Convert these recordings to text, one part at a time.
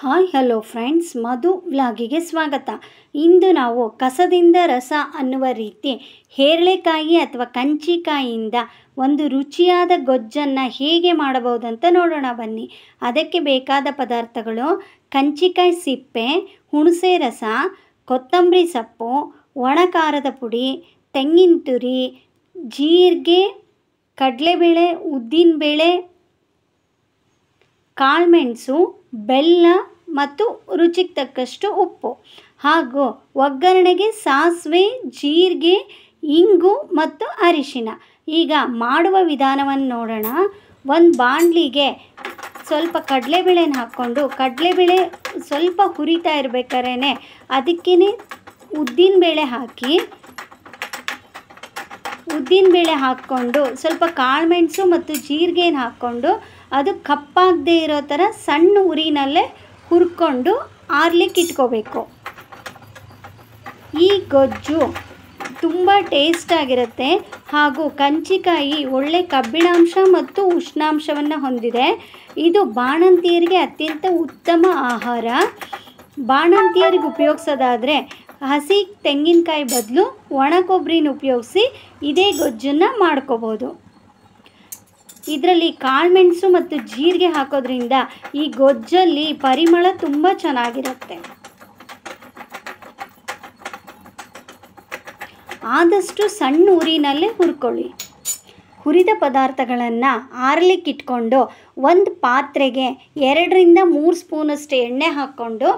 hi hello friends Madhu ವ್ಲಾಗಿಗೆ ಸ್ವಾಗತ ಇಂದು ನಾವು ಕಸದಿಂದ ರಸ ಅನ್ನುವ ರೀತಿ ಹೇರಳೆಕಾಯಿ ಅಥವಾ ಕಂಚಿಕಾಯಿಯಿಂದ ಒಂದು ರುಚಿಯಾದ ಗೊಜ್ಜನ್ನು ಹೇಗೆ ಮಾಡಬಹುದು ಅಂತ ನೋಡೋಣ ಬನ್ನಿ ಅದಕ್ಕೆ ಬೇಕಾದ ಪದಾರ್ಥಗಳು ಕಂಚಿಕಾಯಿ ಸಿಪ್ಪೆ ಹುಣಸೆ ರಸ ಕೊತ್ತಂಬರಿ ಸೊಪ್ಪು ಒಣ ಖಾರದ ಪುಡಿ ತೆಂಗಿನ ತುರಿ ಜೀರಿಗೆ ಕಡಲೆಬೇಳೆ ಉದ್ದಿನಬೇಳೆ ಕಾಳುಮೆಣಸು ಬೆಲ್ಲ ಮತ್ತು ರುಚಿಗೆ ತಕ್ಕಷ್ಟು ಉಪ್ಪು ಹಾಗೂ ಒಗ್ಗರಣೆಗೆ ಸಾಸಿವೆ ಜೀರಿಗೆ ಇಂಗು ಮತ್ತು ಅರಿಶಿನ ಈಗ ಮಾಡುವ ವಿಧಾನವನ್ನು ನೋಡೋಣ ಒಂದು ಬಾಣಲಿಗೆ ಸ್ವಲ್ಪ ಕಡಲೆಬೇಳೆನ ಹಾಕ್ಕೊಂಡು ಕಡಲೆಬೇಳೆ ಸ್ವಲ್ಪ ಹುರಿತಾ ಇರಬೇಕಾರೇ ಅದಕ್ಕೇ ಉದ್ದಿನಬೇಳೆ ಹಾಕಿ ಉದ್ದಿನಬೇಳೆ ಹಾಕ್ಕೊಂಡು ಸ್ವಲ್ಪ ಕಾಳುಮೆಣಸು ಮತ್ತು ಜೀರಿಗೆನ ಹಾಕ್ಕೊಂಡು ಅದು ಕಪ್ಪಾಗದೇ ಇರೋ ಥರ ಸಣ್ಣ ಉರಿನಲ್ಲೇ ಹುರ್ಕೊಂಡು ಆರ್ಲಿಕ್ಕೆ ಇಟ್ಕೋಬೇಕು ಈ ಗೊಜ್ಜು ತುಂಬ ಟೇಸ್ಟಾಗಿರುತ್ತೆ ಹಾಗೂ ಕಂಚಿಕಾಯಿ ಒಳ್ಳೆ ಕಬ್ಬಿಣಾಂಶ ಮತ್ತು ಉಷ್ಣಾಂಶವನ್ನು ಹೊಂದಿದೆ ಇದು ಬಾಣಂತಿಯರಿಗೆ ಅತ್ಯಂತ ಉತ್ತಮ ಆಹಾರ ಬಾಣಂತಿಯರಿಗೆ ಉಪಯೋಗಿಸೋದಾದರೆ ಹಸಿ ತೆಂಗಿನಕಾಯಿ ಬದಲು ಒಣ ಕೊಬ್ಬರಿನ ಉಪಯೋಗಿಸಿ ಇದೇ ಗೊಜ್ಜನ್ನು ಮಾಡ್ಕೋಬೋದು ಇದರಲ್ಲಿ ಕಾಳುಮೆಣಸು ಮತ್ತು ಜೀರಿಗೆ ಹಾಕೋದ್ರಿಂದ ಈ ಗೊಜ್ಜಲ್ಲಿ ಪರಿಮಳ ತುಂಬ ಚೆನ್ನಾಗಿರುತ್ತೆ ಆದಷ್ಟು ಸಣ್ಣ ಊರಿನಲ್ಲೇ ಹುರ್ಕೊಳ್ಳಿ ಹುರಿದ ಪದಾರ್ಥಗಳನ್ನು ಆರ್ಲಿಕ್ಕಿಟ್ಕೊಂಡು ಒಂದು ಪಾತ್ರೆಗೆ ಎರಡರಿಂದ ಮೂರು ಸ್ಪೂನಷ್ಟು ಎಣ್ಣೆ ಹಾಕ್ಕೊಂಡು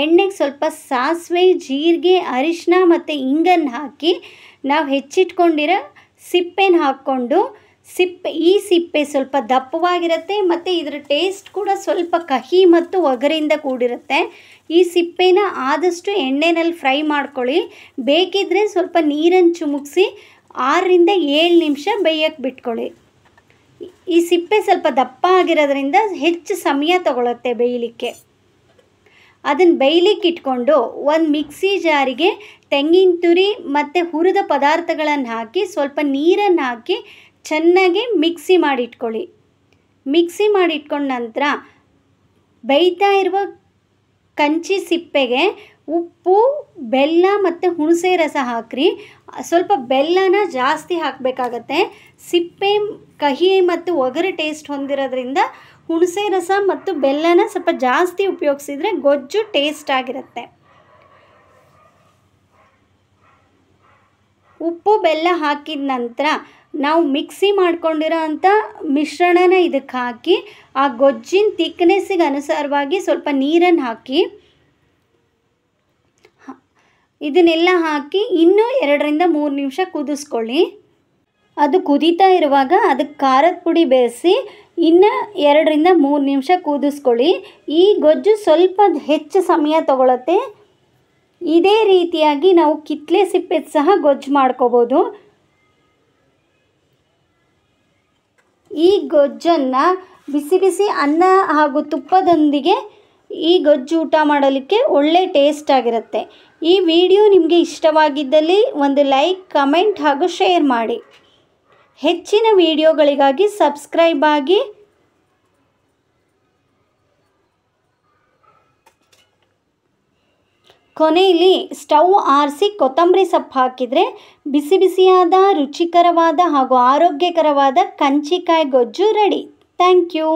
ಎಣ್ಣೆಗೆ ಸ್ವಲ್ಪ ಸಾಸಿವೆ ಜೀರಿಗೆ ಅರಿಶಿನ ಮತ್ತು ಇಂಗನ್ನು ಹಾಕಿ ನಾವು ಹೆಚ್ಚಿಟ್ಕೊಂಡಿರೋ ಸಿಪ್ಪೆನ ಹಾಕ್ಕೊಂಡು ಸಿಪ್ಪೆ ಈ ಸಿಪ್ಪೆ ಸ್ವಲ್ಪ ದಪ್ಪವಾಗಿರುತ್ತೆ ಮತ್ತು ಇದರ ಟೇಸ್ಟ್ ಕೂಡ ಸ್ವಲ್ಪ ಕಹಿ ಮತ್ತು ಒಗರಿಂದ ಕೂಡಿರುತ್ತೆ ಈ ಸಿಪ್ಪೆನ ಆದಷ್ಟು ಎಣ್ಣೆನಲ್ಲಿ ಫ್ರೈ ಮಾಡ್ಕೊಳ್ಳಿ ಬೇಕಿದ್ದರೆ ಸ್ವಲ್ಪ ನೀರನ್ನು ಚುಮುಕ್ಸಿ ಆರರಿಂದ ಏಳು ನಿಮಿಷ ಬೇಯಕ್ಕೆ ಬಿಟ್ಕೊಳ್ಳಿ ಈ ಸಿಪ್ಪೆ ಸ್ವಲ್ಪ ದಪ್ಪ ಆಗಿರೋದ್ರಿಂದ ಹೆಚ್ಚು ಸಮಯ ತಗೊಳ್ಳುತ್ತೆ ಬೇಯಲಿಕ್ಕೆ ಅದನ್ನು ಬೇಯಲಿಕ್ಕೆ ಇಟ್ಕೊಂಡು ಒಂದು ಮಿಕ್ಸಿ ಜಾರಿಗೆ ತೆಂಗಿನ ತುರಿ ಮತ್ತು ಹುರಿದ ಪದಾರ್ಥಗಳನ್ನು ಹಾಕಿ ಸ್ವಲ್ಪ ನೀರನ್ನು ಹಾಕಿ ಚೆನ್ನಾಗಿ ಮಿಕ್ಸಿ ಮಾಡಿಟ್ಕೊಳ್ಳಿ ಮಿಕ್ಸಿ ಮಾಡಿಟ್ಕೊಂಡ ನಂತರ ಬೇಯ್ತಾ ಇರುವ ಕಂಚಿ ಸಿಪ್ಪೆಗೆ ಉಪ್ಪು ಬೆಲ್ಲ ಮತ್ತು ಹುಣಸೆ ರಸ ಹಾಕ್ರಿ ಸ್ವಲ್ಪ ಬೆಲ್ಲನ ಜಾಸ್ತಿ ಹಾಕಬೇಕಾಗತ್ತೆ ಸಿಪ್ಪೆ ಕಹಿ ಮತ್ತು ಒಗರೆ ಟೇಸ್ಟ್ ಹೊಂದಿರೋದ್ರಿಂದ ಹುಣಸೆ ರಸ ಮತ್ತು ಬೆಲ್ಲನ ಸ್ವಲ್ಪ ಜಾಸ್ತಿ ಉಪಯೋಗಿಸಿದ್ರೆ ಗೊಜ್ಜು ಟೇಸ್ಟ್ ಆಗಿರುತ್ತೆ ಉಪ್ಪು ಬೆಲ್ಲ ಹಾಕಿದ ನಂತರ ನಾವು ಮಿಕ್ಸಿ ಮಾಡ್ಕೊಂಡಿರೋ ಅಂಥ ಮಿಶ್ರಣನ ಇದಕ್ಕೆ ಹಾಕಿ ಆ ಗೊಜ್ಜಿನ ತಿಕ್ನೆಸ್ಸಿಗೆ ಅನುಸಾರವಾಗಿ ಸ್ವಲ್ಪ ನೀರನ್ನು ಹಾಕಿ ಇದನ್ನೆಲ್ಲ ಹಾಕಿ ಇನ್ನೂ ಎರಡರಿಂದ ಮೂರು ನಿಮಿಷ ಕುದಿಸ್ಕೊಳ್ಳಿ ಅದು ಕುದೀತಾ ಇರುವಾಗ ಅದಕ್ಕೆ ಖಾರದ ಪುಡಿ ಬೇಯಿಸಿ ಇನ್ನು ಎರಡರಿಂದ ಮೂರು ನಿಮಿಷ ಕುದಿಸ್ಕೊಳ್ಳಿ ಈ ಗೊಜ್ಜು ಸ್ವಲ್ಪ ಹೆಚ್ಚು ಸಮಯ ತಗೊಳತ್ತೆ ಇದೇ ರೀತಿಯಾಗಿ ನಾವು ಕಿತ್ಲೆ ಸಿಪ್ಪೆದು ಸಹ ಗೊಜ್ಜು ಮಾಡ್ಕೋಬೋದು ಈ ಗೊಜ್ಜನ್ನು ಬಿಸಿ ಬಿಸಿ ಅನ್ನ ಹಾಗೂ ತುಪ್ಪದೊಂದಿಗೆ ಈ ಗೊಜ್ಜು ಊಟ ಮಾಡಲಿಕ್ಕೆ ಒಳ್ಳೆ ಟೇಸ್ಟ್ ಆಗಿರುತ್ತೆ ಈ ವಿಡಿಯೋ ನಿಮಗೆ ಇಷ್ಟವಾಗಿದ್ದಲ್ಲಿ ಒಂದು ಲೈಕ್ ಕಮೆಂಟ್ ಹಾಗೂ ಶೇರ್ ಮಾಡಿ ಹೆಚ್ಚಿನ ವಿಡಿಯೋಗಳಿಗಾಗಿ ಸಬ್ಸ್ಕ್ರೈಬ್ ಆಗಿ ಕೊನೆಯಲ್ಲಿ ಸ್ಟವ್ ಆರಿಸಿ ಕೊತ್ತಂಬರಿ ಸೊಪ್ಪು ಹಾಕಿದರೆ ಬಿಸಿ ಬಿಸಿಯಾದ ರುಚಿಕರವಾದ ಹಾಗೂ ಆರೋಗ್ಯಕರವಾದ ಕಂಚಿಕಾಯಿ ಗೊಜ್ಜು ರೆಡಿ ಥ್ಯಾಂಕ್ ಯು